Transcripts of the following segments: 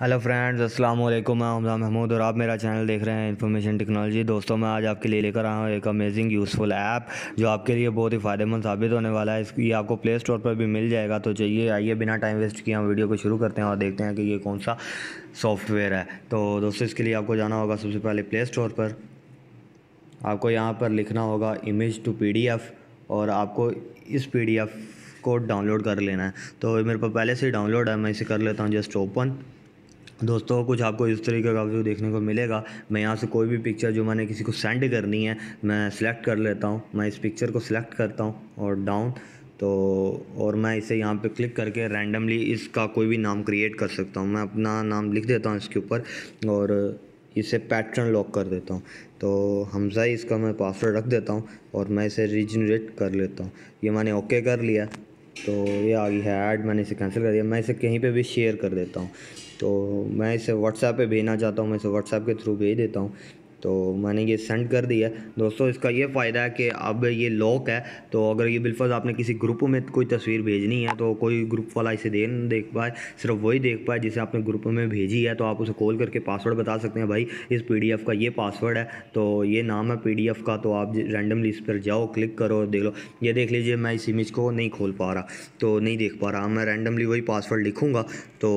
hello friends अस्सलाम वालेकुम मैं हमजा महमूद और आप मेरा चैनल देख रहे हैं इन्फॉर्मेशन टेक्नोलॉजी दोस्तों मैं आज आपके लिए लेकर आया हूँ एक अमेजिंग यूज़फुल ऐप जो आपके लिए बहुत ही फ़ायदेमंद साबित होने वाला है ये आपको प्ले स्टोर पर भी मिल जाएगा तो चाहिए आइए बिना टाइम वेस्ट किए हम वीडियो को शुरू करते हैं और देखते हैं कि ये कौन सा सॉफ्टवेयर है तो दोस्तों इसके लिए आपको जाना होगा सबसे पहले प्ले स्टोर पर आपको यहाँ पर लिखना होगा इमेज टू पी और आपको इस पी को डाउनलोड कर लेना है तो मेरे पास पहले से ही डाउनलोड है मैं इसे कर लेता हूँ जस्ट ओपन दोस्तों कुछ आपको इस तरीके का व्यू देखने को मिलेगा मैं यहाँ से कोई भी पिक्चर जो मैंने किसी को सेंड करनी है मैं सिलेक्ट कर लेता हूँ मैं इस पिक्चर को सिलेक्ट करता हूँ और डाउन तो और मैं इसे यहाँ पे क्लिक करके रैंडमली इसका कोई भी नाम क्रिएट कर सकता हूँ मैं अपना नाम लिख देता हूँ इसके ऊपर और इसे पैटर्न लॉक कर देता हूँ तो हमजा इसका मैं पासवर्ड रख देता हूँ और मैं इसे रिजनरेट कर लेता हूँ ये मैंने ओके कर लिया तो ये आ गई है ऐड मैंने इसे कैंसिल कर दिया मैं इसे कहीं पे भी शेयर कर देता हूँ तो मैं इसे व्हाट्सएप पे भेजना चाहता हूँ मैं इसे व्हाट्सएप के थ्रू भेज देता हूँ तो मैंने ये सेंड कर दिया दोस्तों इसका ये फ़ायदा है कि अब ये लॉक है तो अगर ये बिल्फज आपने किसी ग्रुप में कोई तस्वीर भेजनी है तो कोई ग्रुप वाला इसे दे देख पाए सिर्फ वही देख पाए जिसे आपने ग्रुप में भेजी है तो आप उसे कॉल करके पासवर्ड बता सकते हैं भाई इस पी का ये पासवर्ड है तो ये नाम है पी का तो आप रैंडमली इस पर जाओ क्लिक करो और देख लो ये देख लीजिए मैं इस इमेज को नहीं खोल पा रहा तो नहीं देख पा रहा मैं रैंडमली वही पासवर्ड लिखूँगा तो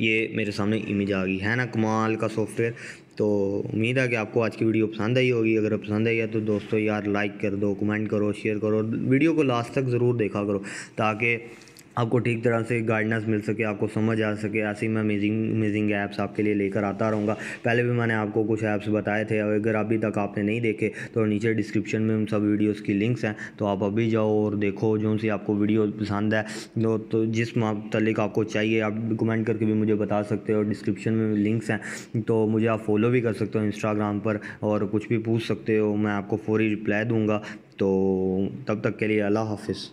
ये मेरे सामने इमेज आ गई है ना कमाल का सॉफ्टवेयर तो उम्मीद है कि आपको आज की वीडियो पसंद आई होगी अगर पसंद आई है तो दोस्तों यार लाइक कर दो कमेंट करो शेयर करो वीडियो को लास्ट तक ज़रूर देखा करो ताकि आपको ठीक तरह से गाइडनेस मिल सके आपको समझ आ सके ऐसी मैं अमेजिंग अमेजिंग ऐप्स आपके लिए लेकर आता रहूँगा पहले भी मैंने आपको कुछ ऐप्स बताए थे अगर अभी तक आपने नहीं देखे तो नीचे डिस्क्रिप्शन में उन सब वीडियोज़ की लिंक्स हैं तो आप अभी जाओ और देखो जो सी आपको वीडियो पसंद है तो, तो जिस मतलब आपको चाहिए आप कमेंट करके भी मुझे बता सकते हो डिस्क्रिप्शन में लिंक्स हैं तो मुझे आप फॉलो भी कर सकते हो इंस्टाग्राम पर और कुछ भी पूछ सकते हो मैं आपको फौरी रिप्लाई दूँगा तो तब तक के लिए अल्लाह हाफिज़